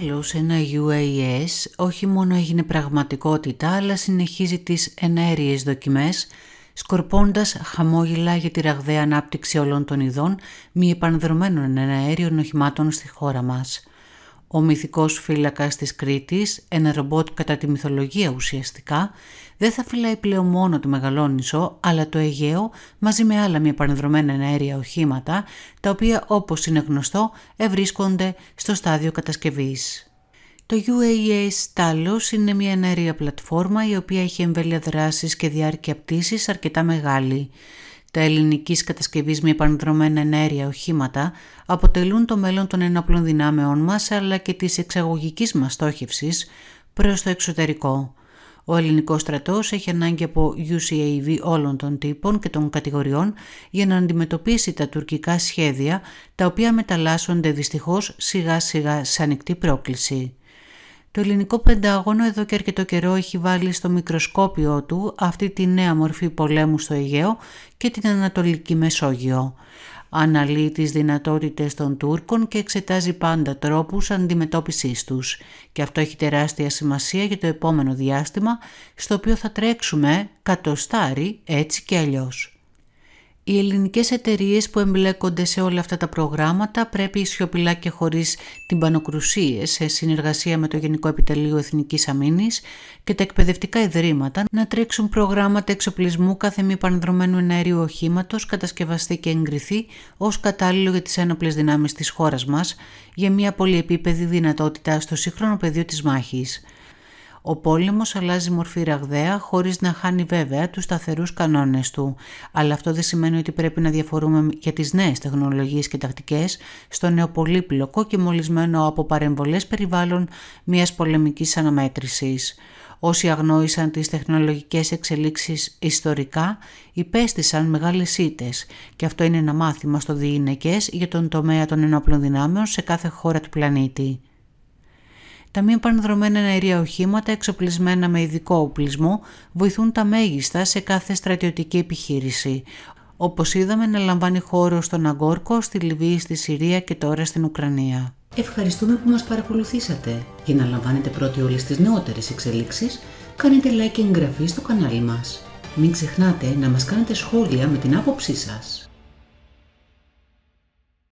Τέλος, ένα UAS όχι μόνο έγινε πραγματικότητα, αλλά συνεχίζει τις ενέργειες δοκιμές, σκορπώντας χαμόγελα για τη ραγδαία ανάπτυξη όλων των ειδών μη επανδρομένων εναέριων οχημάτων στη χώρα μας. Ο μυθικός φύλακας της Κρήτης, ένα ρομπότ κατά τη μυθολογία ουσιαστικά, δεν θα φυλάει πλέον μόνο το Μεγαλόνισο, αλλά το Αιγαίο μαζί με άλλα μη επανδρομένα αέρια οχήματα, τα οποία όπως είναι γνωστό ευρίσκονται στο στάδιο κατασκευής. Το UAS Talos είναι μια ενέργεια πλατφόρμα η οποία έχει εμβέλεια δράσης και διάρκεια πτήσης αρκετά μεγάλη. Τα ελληνικής κατασκευής με επανδρομένα ενέργεια οχήματα αποτελούν το μέλλον των ενόπλων δυνάμεών μας αλλά και της εξαγωγικής μας στόχευσης προς το εξωτερικό. Ο ελληνικός στρατός έχει ανάγκη από UCAV όλων των τύπων και των κατηγοριών για να αντιμετωπίσει τα τουρκικά σχέδια τα οποία μεταλλάσσονται δυστυχώς σιγά σιγά σε ανοιχτή πρόκληση. Το ελληνικό πεντάγωνο εδώ και αρκετό καιρό έχει βάλει στο μικροσκόπιο του αυτή τη νέα μορφή πολέμου στο Αιγαίο και την Ανατολική Μεσόγειο. Αναλύει τις δυνατότητες των Τούρκων και εξετάζει πάντα τρόπους αντιμετώπισης τους. Και αυτό έχει τεράστια σημασία για το επόμενο διάστημα, στο οποίο θα τρέξουμε κατοστάρι έτσι και αλλιώς. Οι ελληνικές εταιρείες που εμπλέκονται σε όλα αυτά τα προγράμματα πρέπει σιωπηλά και χωρίς την πανοκρουσία σε συνεργασία με το Γενικό Επιτελείο Εθνικής Αμήνης και τα εκπαιδευτικά ιδρύματα να τρέξουν προγράμματα εξοπλισμού κάθε μη πανδρομένου εναερίου οχήματος κατασκευαστεί και εγκριθεί ως κατάλληλο για τις ένοπλες δυνάμεις της χώρας μας για μια πολυεπίπεδη δυνατότητα στο σύγχρονο πεδίο της μάχης. Ο πόλεμος αλλάζει μορφή ραγδαία χωρίς να χάνει βέβαια τους σταθερούς κανόνες του. Αλλά αυτό δεν σημαίνει ότι πρέπει να διαφορούμε για τις νέες τεχνολογίες και τακτικές στο νεοπολύπλοκο και μολυσμένο από παρεμβολές περιβάλλον μιας πολεμικής αναμέτρησης. Όσοι αγνόησαν τις τεχνολογικές εξελίξεις ιστορικά υπέστησαν μεγάλες ήττες και αυτό είναι ένα μάθημα στο διήνεκες για τον τομέα των ενόπλων δυνάμεων σε κάθε χώρα του πλανήτη. Τα μη επανδρομένα αερία οχήματα εξοπλισμένα με ειδικό οπλισμό βοηθούν τα μέγιστα σε κάθε στρατιωτική επιχείρηση, όπως είδαμε να λαμβάνει χώρο στον Αγκόρκο, στη Λιβύη, στη Συρία και τώρα στην Ουκρανία. Ευχαριστούμε που μας παρακολουθήσατε. Για να λαμβάνετε πρώτοι όλες τις νεότερες εξελίξεις, κάνετε like και εγγραφή στο κανάλι μας. Μην ξεχνάτε να μας κάνετε σχόλια με την άποψή σας.